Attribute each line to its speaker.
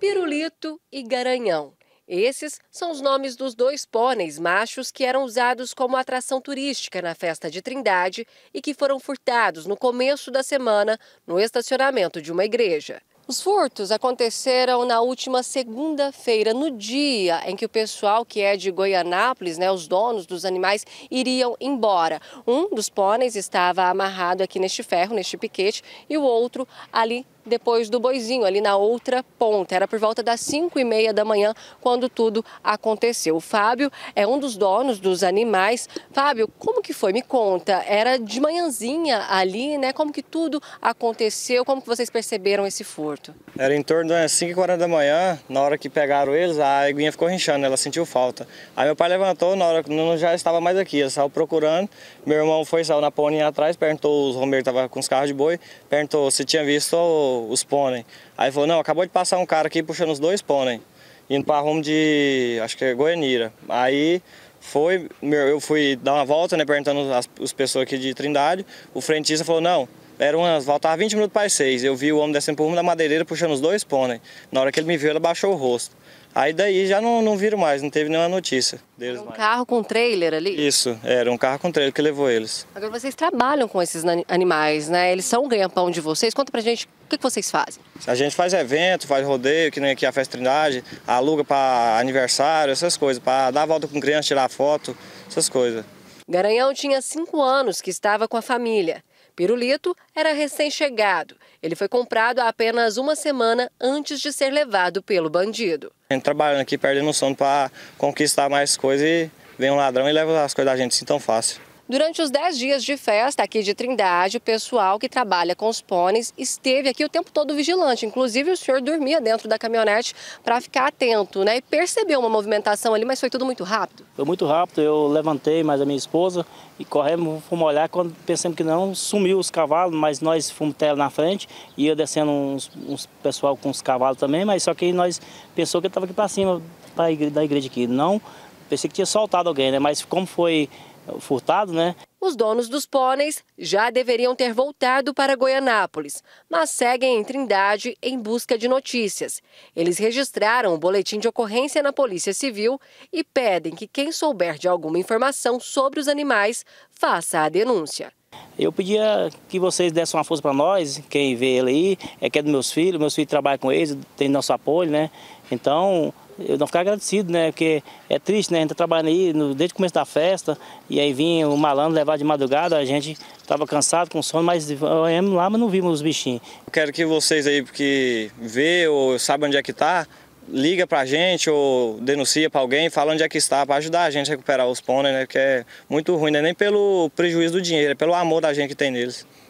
Speaker 1: Pirulito e Garanhão. Esses são os nomes dos dois pôneis machos que eram usados como atração turística na festa de Trindade e que foram furtados no começo da semana no estacionamento de uma igreja. Os furtos aconteceram na última segunda-feira, no dia em que o pessoal que é de Goianápolis, né, os donos dos animais, iriam embora. Um dos pôneis estava amarrado aqui neste ferro, neste piquete, e o outro ali depois do boizinho, ali na outra ponta. Era por volta das 5 e meia da manhã quando tudo aconteceu. O Fábio é um dos donos dos animais. Fábio, como que foi? Me conta. Era de manhãzinha ali, né? Como que tudo aconteceu? Como que vocês perceberam esse furto? aeroporto?
Speaker 2: Era em torno das 5 h da manhã, na hora que pegaram eles, a eguinha ficou rinchando, ela sentiu falta. Aí meu pai levantou, na hora que não já estava mais aqui, eu saiu procurando. Meu irmão foi, saiu na pônei atrás, perguntou, os romero estavam com os carros de boi, perguntou se tinha visto os pônei. Aí falou, não, acabou de passar um cara aqui puxando os dois pônei, indo para rumo de, acho que é Goianira. Aí foi, eu fui dar uma volta, né, perguntando as, as pessoas aqui de Trindade, o frentista falou, não, era umas, faltava 20 minutos para as 6. Eu vi o homem descendo por rumo da madeireira puxando os dois pônei. Na hora que ele me viu, ele abaixou o rosto. Aí daí já não, não viram mais, não teve nenhuma notícia deles
Speaker 1: um mais. Um carro com trailer ali?
Speaker 2: Isso, era um carro com trailer que levou eles.
Speaker 1: Agora vocês trabalham com esses animais, né? Eles são o ganha-pão de vocês. Conta pra gente o que, que, vocês fazem.
Speaker 2: A gente faz evento, faz rodeio, que nem aqui a Festa Trindade, aluga para aniversário, essas coisas, para dar a volta com criança, tirar foto, essas coisas.
Speaker 1: Garanhão tinha cinco anos que estava com a família. Pirulito era recém-chegado. Ele foi comprado há apenas uma semana antes de ser levado pelo bandido.
Speaker 2: A gente trabalhando aqui, perdendo o sono para conquistar mais coisas e vem um ladrão e leva as coisas da gente assim tão fácil.
Speaker 1: Durante os 10 dias de festa aqui de Trindade, o pessoal que trabalha com os pôneis esteve aqui o tempo todo vigilante. Inclusive, o senhor dormia dentro da caminhonete para ficar atento, né? E percebeu uma movimentação ali, mas foi tudo muito rápido?
Speaker 3: Foi muito rápido. Eu levantei mais a minha esposa e corremos, fomos olhar. Quando pensamos que não, sumiu os cavalos, mas nós fomos até na frente e ia descendo uns, uns pessoal com os cavalos também, mas só que nós pensou que estava aqui para cima da igreja aqui. Não, pensei que tinha soltado alguém, né? Mas como foi furtado, né?
Speaker 1: Os donos dos pôneis já deveriam ter voltado para Goianápolis, mas seguem em Trindade em busca de notícias. Eles registraram o boletim de ocorrência na Polícia Civil e pedem que quem souber de alguma informação sobre os animais faça a denúncia.
Speaker 3: Eu pedia que vocês dessem uma força para nós, quem vê ele aí, é que é dos meus filhos, meus filhos trabalham com eles, tem nosso apoio, né? Então, eu não ficar agradecido, né? Porque é triste, né? A gente tá trabalhando aí no, desde o começo da festa, e aí vinha o malandro levar de madrugada, a gente tava cansado, com sono, mas
Speaker 2: olhamos lá, mas não vimos os bichinhos. Eu quero que vocês aí, porque vê ou sabe onde é que tá, liga pra gente ou denuncia pra alguém, fala onde é que está, pra ajudar a gente a recuperar os pôneis, né? Porque é muito ruim, né? Nem pelo prejuízo do dinheiro, é pelo amor da gente que tem neles.